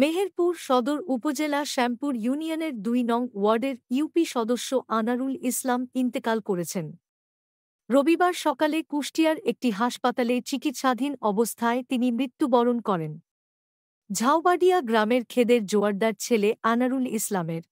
মেহেরপুর সদর উপজেলা শ্যামপুর ইউনিয়নের দুই নং ওয়ার্ডের ইউপি সদস্য আনারুল ইসলাম ইন্তেকাল করেছেন রবিবার সকালে কুষ্টিয়ার একটি হাসপাতালে চিকিৎসাধীন অবস্থায় তিনি মৃত্যুবরণ করেন ঝাউবাড়িয়া গ্রামের খেদের জোয়ারদার ছেলে আনারুল ইসলামের